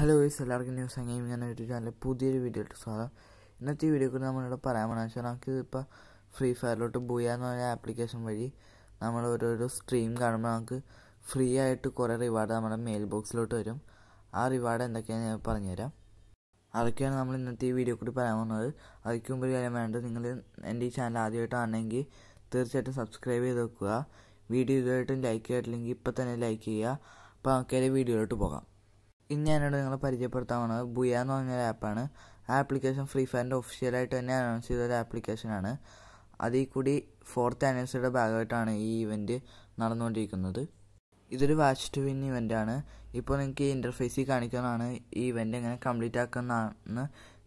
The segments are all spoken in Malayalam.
ഹലോ ഈസ് എല്ലാവർക്കും ന്യൂസ് ആൻഡ് ഗെയിമിംഗ് എന്ന യൂട്യൂബ് ചാനലിൽ പുതിയൊരു വീഡിയോയിട്ട് സ്വാഗതം ഇന്നത്തെ ഈ വീഡിയോക്ക് നമ്മളിവിടെ പറയാൻ വെച്ചാൽ നമുക്ക് ഇപ്പോൾ ഫ്രീ ഫയറിലോട്ട് ബുയ എന്ന് പറയുന്ന ആപ്ലിക്കേഷൻ വഴി നമ്മൾ ഓരോരോ സ്ട്രീം കാണുമ്പോൾ നമുക്ക് ഫ്രീ ആയിട്ട് കുറേ റിവാർഡ് നമ്മുടെ മെയിൽ ബോക്സിലോട്ട് വരും ആ റിവാർഡ് എന്തൊക്കെയാണ് ഞാൻ പറഞ്ഞുതരാം അതൊക്കെയാണ് നമ്മൾ ഇന്നത്തെ ഈ വീഡിയോ കൂടി പറയാൻ പോകുന്നത് അതിക്ക് മുമ്പ് ഒരു കാര്യം വേണ്ടത് നിങ്ങൾ എൻ്റെ ഈ ചാനൽ ആദ്യമായിട്ടാണെങ്കിൽ തീർച്ചയായിട്ടും സബ്സ്ക്രൈബ് ചെയ്ത് വെക്കുക വീഡിയോ ഇതുമായിട്ടും ലൈക്ക് ചെയ്തിട്ടില്ലെങ്കിൽ ഇപ്പോൾ തന്നെ ലൈക്ക് ചെയ്യുക അപ്പോൾ നമുക്കതിൻ്റെ വീഡിയോയിലോട്ട് പോകാം ഇന്ന് ഞാനിവിടെ നിങ്ങളെ പരിചയപ്പെടുത്താൻ പോകുന്നത് ബുയ എന്ന് പറഞ്ഞൊരു ആപ്പാണ് ആ ആപ്ലിക്കേഷൻ ഫ്രീ ഫയറിൻ്റെ ഒഫീഷ്യലായിട്ട് തന്നെ അനൗൺസ് ചെയ്തൊരു ആപ്ലിക്കേഷനാണ് അതിൽ കൂടി ഫോർത്ത് ആനിവേഴ്സറിയുടെ ഭാഗമായിട്ടാണ് ഈ ഇവൻറ്റ് നടന്നുകൊണ്ടിരിക്കുന്നത് ഇതൊരു വാച്ച് ടു വിൻ ആണ് ഇപ്പോൾ നിങ്ങൾക്ക് ഈ ഇൻ്റർഫേസിൽ കാണിക്കുന്നതാണ് ഈ ഇവൻറ്റ് എങ്ങനെ കംപ്ലീറ്റ് ആക്കുന്നതാണെന്ന്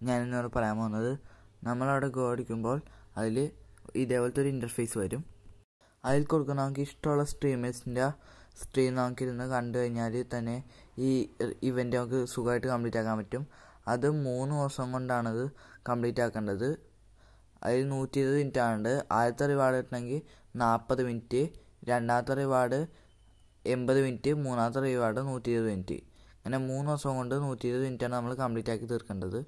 ഞാൻ പറയാൻ പോകുന്നത് നമ്മളവിടെ ഗോ അടിക്കുമ്പോൾ അതിൽ ഇതേപോലത്തെ ഒരു ഇൻ്റർഫേസ് വരും അതിൽ കൊടുക്കുന്ന നമുക്ക് ഇഷ്ടമുള്ള സ്ട്രീമേഴ്സിൻ്റെ സ്ട്രീം നമുക്കിരുന്ന് കണ്ടു കഴിഞ്ഞാൽ തന്നെ ഈ ഇവൻ്റ് നമുക്ക് സുഖമായിട്ട് കംപ്ലീറ്റ് ആക്കാൻ പറ്റും അത് മൂന്ന് ദിവസം കൊണ്ടാണത് കംപ്ലീറ്റ് ആക്കേണ്ടത് അതിൽ നൂറ്റി ഇരുപത് മിനിറ്റ് ആണുണ്ട് ആദ്യത്തെ റിവാർഡ് കിട്ടണമെങ്കിൽ നാൽപ്പത് മിനിറ്റ് രണ്ടാമത്തെ റിവാർഡ് എൺപത് മിനിറ്റ് മൂന്നാമത്തെ റിവാർഡ് നൂറ്റി ഇരുപത് മിനിറ്റ് അങ്ങനെ മൂന്ന് ദിവസം കൊണ്ട് നൂറ്റി ഇരുപത് മിനിറ്റാണ് നമ്മൾ കംപ്ലീറ്റ് ആക്കി തീർക്കേണ്ടത്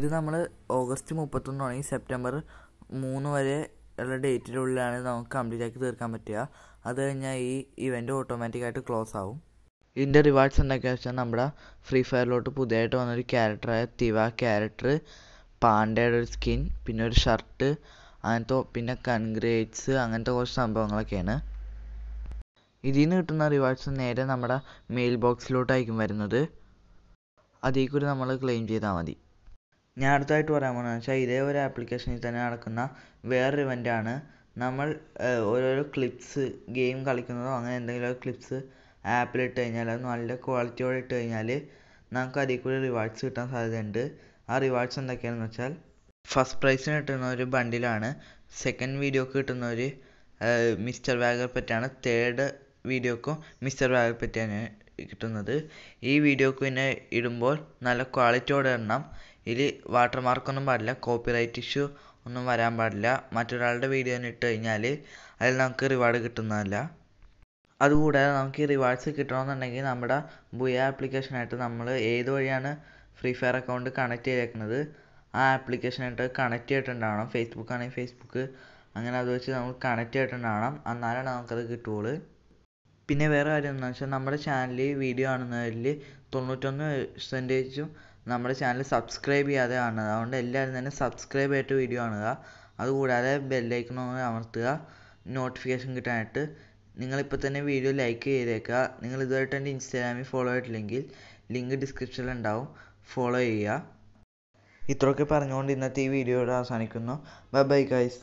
ഇത് നമ്മൾ ഓഗസ്റ്റ് തുടങ്ങി സെപ്റ്റംബർ മൂന്ന് വരെ ഉള്ള ഡേറ്റിനുള്ളിലാണ് നമുക്ക് കംപ്ലീറ്റ് ആക്കി തീർക്കാൻ പറ്റുക അത് കഴിഞ്ഞാൽ ഈ ഇവൻ്റ് ഓട്ടോമാറ്റിക്കായിട്ട് ക്ലോസ് ആവും ഇതിൻ്റെ റിവാർഡ്സ് എന്തൊക്കെയാണെന്ന് വെച്ചാൽ നമ്മുടെ ഫ്രീ ഫയറിലോട്ട് പുതിയതായിട്ട് വന്നൊരു ക്യാരക്ടറായ തിവ ക്യാരക്ടർ പാണ്ടയുടെ ഒരു സ്കിൻ പിന്നെ ഒരു ഷർട്ട് അങ്ങനത്തെ പിന്നെ കൺഗ്രേറ്റ്സ് അങ്ങനത്തെ കുറച്ച് സംഭവങ്ങളൊക്കെയാണ് ഇതിൽ നിന്ന് കിട്ടുന്ന റിവാർഡ്സ് നേരെ നമ്മുടെ മെയിൽ ബോക്സിലോട്ടായിരിക്കും വരുന്നത് അതേക്കൂടി നമ്മൾ ക്ലെയിം ചെയ്താൽ മതി ഞാൻ അടുത്തതായിട്ട് പറയാൻ പോകുന്നതെന്ന് വെച്ചാൽ ഇതേ ഒരു ആപ്ലിക്കേഷനിൽ തന്നെ നടക്കുന്ന വേറൊരു ഇവൻ്റാണ് നമ്മൾ ഓരോരോ ക്ലിപ്സ് ഗെയിം കളിക്കുന്നതോ അങ്ങനെ ഒരു ക്ലിപ്സ് ഇട്ട് കഴിഞ്ഞാൽ അത് നല്ല ക്വാളിറ്റിയോടെ ഇട്ട് കഴിഞ്ഞാൽ നമുക്ക് അതിൽ കൂടി റിവാർഡ്സ് കിട്ടാൻ സാധ്യതയുണ്ട് ആ റിവാർഡ്സ് എന്തൊക്കെയാണെന്ന് വെച്ചാൽ ഫസ്റ്റ് പ്രൈസിന് കിട്ടുന്ന ഒരു ബണ്ടിലാണ് സെക്കൻഡ് വീഡിയോക്ക് കിട്ടുന്ന ഒരു മിസ്റ്റർ വാഗർ പെറ്റാണ് തേർഡ് വീഡിയോക്കും മിസ്റ്റർ വാഗർ പെറ്റാണ് കിട്ടുന്നത് ഈ വീഡിയോക്ക് പിന്നെ ഇടുമ്പോൾ നല്ല ക്വാളിറ്റിയോടെ ഇടണം ഇതിൽ വാട്ടർ ഒന്നും പാടില്ല കോപ്പിറൈറ്റ് ഇഷ്യൂ ഒന്നും വരാൻ പാടില്ല മറ്റൊരാളുടെ വീഡിയോ തന്നെ ഇട്ട് കഴിഞ്ഞാൽ അതിൽ നമുക്ക് റിവാർഡ് കിട്ടുന്നതല്ല അതുകൂടാതെ നമുക്ക് ഈ റിവാർഡ്സ് കിട്ടണമെന്നുണ്ടെങ്കിൽ നമ്മുടെ ബുയ ആപ്ലിക്കേഷനായിട്ട് നമ്മൾ ഏത് വഴിയാണ് ഫ്രീ ഫയർ അക്കൗണ്ട് കണക്ട് ചെയ്തേക്കുന്നത് ആ ആപ്ലിക്കേഷനായിട്ട് കണക്ട് ചെയ്തിട്ടുണ്ടാവണം ഫേസ്ബുക്ക് ആണെങ്കിൽ ഫേസ്ബുക്ക് അങ്ങനെ അത് വെച്ച് നമ്മൾ കണക്ട് ചെയ്തിട്ടുണ്ടാവണം എന്നാലാണ് നമുക്കത് കിട്ടുകയുള്ളൂ പിന്നെ വേറെ കാര്യം എന്താണെന്ന് വെച്ചാൽ നമ്മുടെ ചാനലിൽ വീഡിയോ കാണുന്നതിൽ തൊണ്ണൂറ്റൊന്ന് പെർസെൻറ്റേജും നമ്മുടെ ചാനൽ സബ്സ്ക്രൈബ് ചെയ്യാതെ കാണുന്നത് അതുകൊണ്ട് എല്ലാവരും തന്നെ സബ്സ്ക്രൈബ് ചെയ്തിട്ട് വീഡിയോ കാണുക അതുകൂടാതെ ബെല്ലൈക്കൺ അമർത്തുക നോട്ടിഫിക്കേഷൻ കിട്ടാനായിട്ട് നിങ്ങളിപ്പോൾ തന്നെ വീഡിയോ ലൈക്ക് ചെയ്തേക്കുക നിങ്ങൾ ഇതുവരെയായിട്ട് എൻ്റെ ഇൻസ്റ്റാഗ്രാമിൽ ഫോളോ ചെയ്തിട്ടില്ലെങ്കിൽ ലിങ്ക് ഡിസ്ക്രിപ്ഷനിൽ ഉണ്ടാവും ഫോളോ ചെയ്യുക ഇത്രയൊക്കെ പറഞ്ഞുകൊണ്ട് ഇന്നത്തെ ഈ വീഡിയോയുടെ അവസാനിക്കുന്നു ബൈ ബൈ ഗൈസ്